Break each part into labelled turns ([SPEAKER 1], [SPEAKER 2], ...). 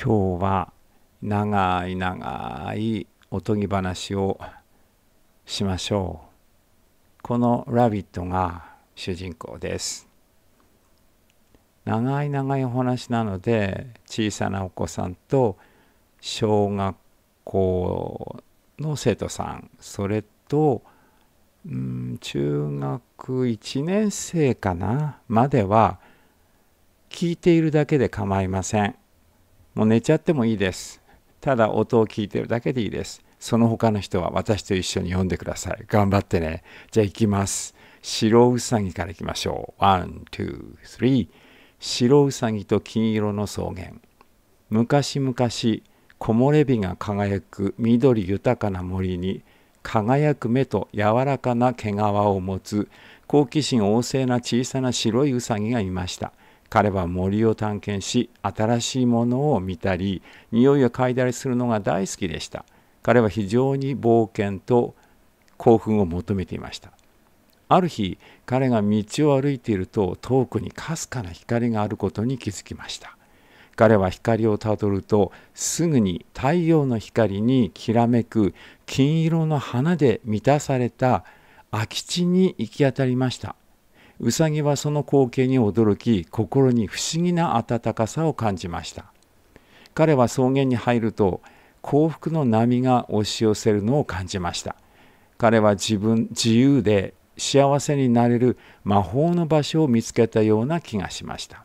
[SPEAKER 1] 今日は長い長いおとぎ話をしましょうこの「ラビット!」が主人公です長い長いお話なので小さなお子さんと小学校の生徒さんそれとうん中学1年生かなまでは聞いているだけで構いません。もう寝ちゃってもいいです。ただ音を聞いてるだけでいいです。その他の人は私と一緒に読んでください。頑張ってね。じゃあ行きます。白うさぎからいきましょう。ワン、ツー、スリー。白うさぎと金色の草原。昔々、木漏れ日が輝く緑豊かな森に、輝く目と柔らかな毛皮を持つ好奇心旺盛な小さな白いうさぎがいました。彼は森を探検し新しいものを見たり匂いを嗅いだりするのが大好きでした彼は非常に冒険と興奮を求めていましたある日彼が道を歩いていると遠くにかすかな光があることに気づきました彼は光をたどるとすぐに太陽の光にきらめく金色の花で満たされた空き地に行き当たりましたうさぎはその光景に驚き心に不思議な温かさを感じました彼は草原に入ると幸福の波が押し寄せるのを感じました彼は自分自由で幸せになれる魔法の場所を見つけたような気がしました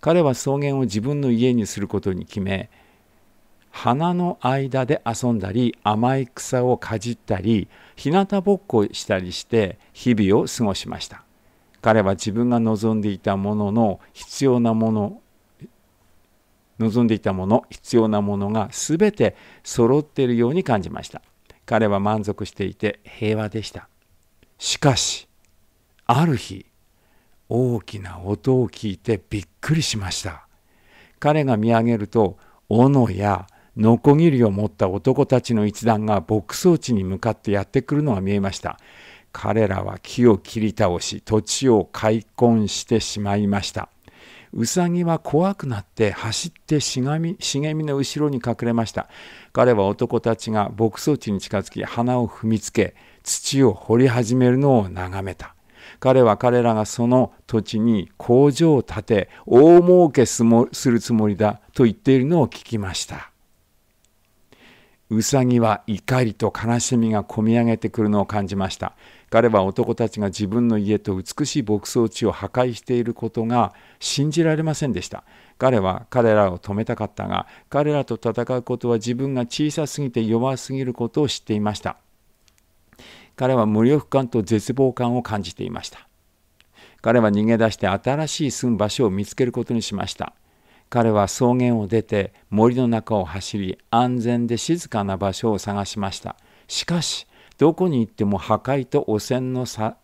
[SPEAKER 1] 彼は草原を自分の家にすることに決め花の間で遊んだり甘い草をかじったり日向ぼっこしたりして日々を過ごしました彼は自分が望んでいたものの必要なもの望んでいたもの必要なものが全て揃っているように感じました彼は満足していて平和でしたしかしある日大きな音を聞いてびっくりしました彼が見上げると斧やノコギリを持った男たちの一団が牧草地に向かってやってくるのが見えました彼らは木を切り倒し土地を開墾してしまいましたウサギは怖くなって走って茂みの後ろに隠れました彼は男たちが牧草地に近づき花を踏みつけ土を掘り始めるのを眺めた彼は彼らがその土地に工場を建て大儲けするつもりだと言っているのを聞きましたウサギは怒りと悲しみがこみ上げてくるのを感じました彼は男たちが自分の家と美しい牧草地を破壊していることが信じられませんでした。彼は彼らを止めたかったが、彼らと戦うことは自分が小さすぎて弱すぎることを知っていました。彼は無力感と絶望感を感じていました。彼は逃げ出して新しい住む場所を見つけることにしました。彼は草原を出て森の中を走り安全で静かな場所を探しました。しかしどこに行っても破壊と汚染のさ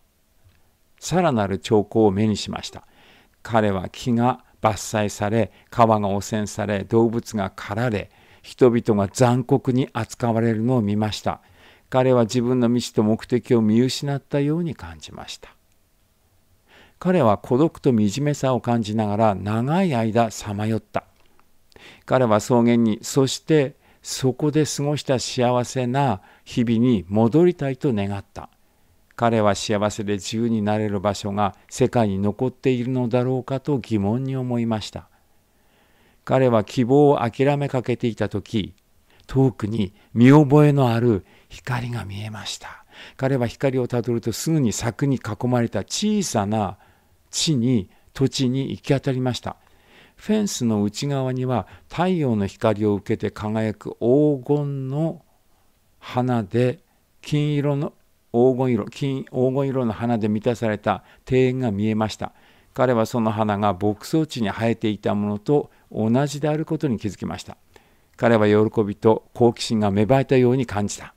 [SPEAKER 1] さらなる兆候を目にしました。彼は木が伐採され、川が汚染され、動物が狩られ、人々が残酷に扱われるのを見ました。彼は自分の道と目的を見失ったように感じました。彼は孤独と惨めさを感じながら長い間さまよった。彼は草原に、そしてそこで過ごした幸せな日々に戻りたいと願った彼は幸せで自由になれる場所が世界に残っているのだろうかと疑問に思いました彼は希望を諦めかけていた時遠くに見覚えのある光が見えました彼は光をたどるとすぐに柵に囲まれた小さな地に土地に行き当たりましたフェンスの内側には太陽の光を受けて輝く黄金の花で金色の黄金色金黄金色の花で満たされた庭園が見えました彼はその花が牧草地に生えていたものと同じであることに気づきました彼は喜びと好奇心が芽生えたように感じた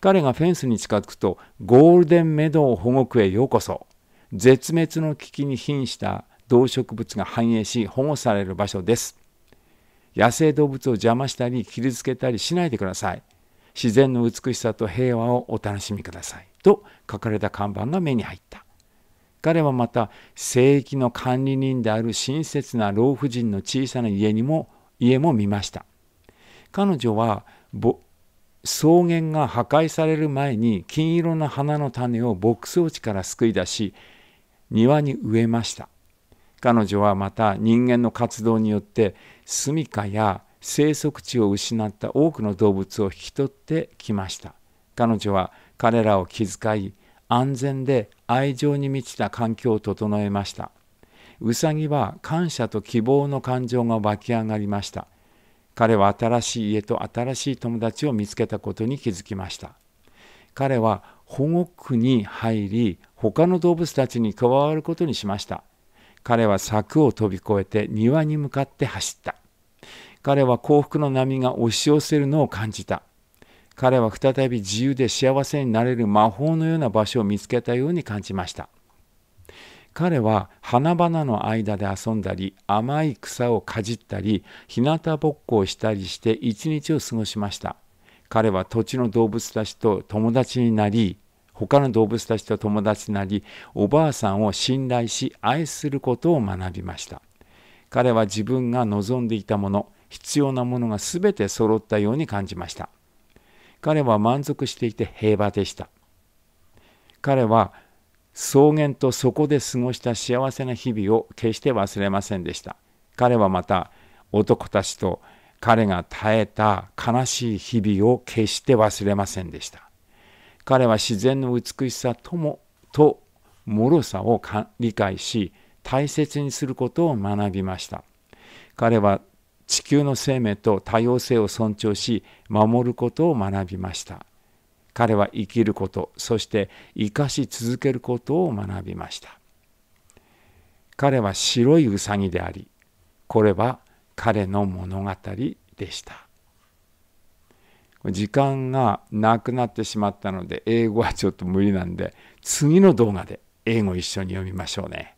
[SPEAKER 1] 彼がフェンスに近づくとゴールデンメドウ保護区へようこそ絶滅の危機に瀕した動植物が繁栄し保護される場所です野生動物を邪魔したり傷つけたりしないでください自然の美しさと平和をお楽しみくださいと書かれた看板が目に入った彼はまた聖域の管理人である親切な老婦人の小さな家にも家も見ました彼女は草原が破壊される前に金色の花の種を牧草地から救い出し庭に植えました彼女はまた人間の活動によって住処や生息地を失った多くの動物を引き取ってきました彼女は彼らを気遣い安全で愛情に満ちた環境を整えましたウサギは感謝と希望の感情が湧き上がりました彼は新しい家と新しい友達を見つけたことに気づきました彼は保護区に入り他の動物たちに加わることにしました彼は柵を飛び越えて庭に向かって走った彼は幸福の波が押し寄せるのを感じた彼は再び自由で幸せになれる魔法のような場所を見つけたように感じました彼は花々の間で遊んだり甘い草をかじったり日向ぼっこをしたりして一日を過ごしました彼は土地の動物たちと友達になり他の動物たちと友達なりおばあさんを信頼し愛することを学びました彼は自分が望んでいたもの必要なものが全て揃ったように感じました彼は満足していて平和でした彼は草原とそこで過ごした幸せな日々を決して忘れませんでした彼はまた男たちと彼が耐えた悲しい日々を決して忘れませんでした彼は自然の美しさともと脆さを理解し大切にすることを学びました彼は地球の生命と多様性を尊重し守ることを学びました彼は生きることそして生かし続けることを学びました彼は白いウサギでありこれは彼の物語でした時間がなくなってしまったので英語はちょっと無理なんで次の動画で英語一緒に読みましょうね。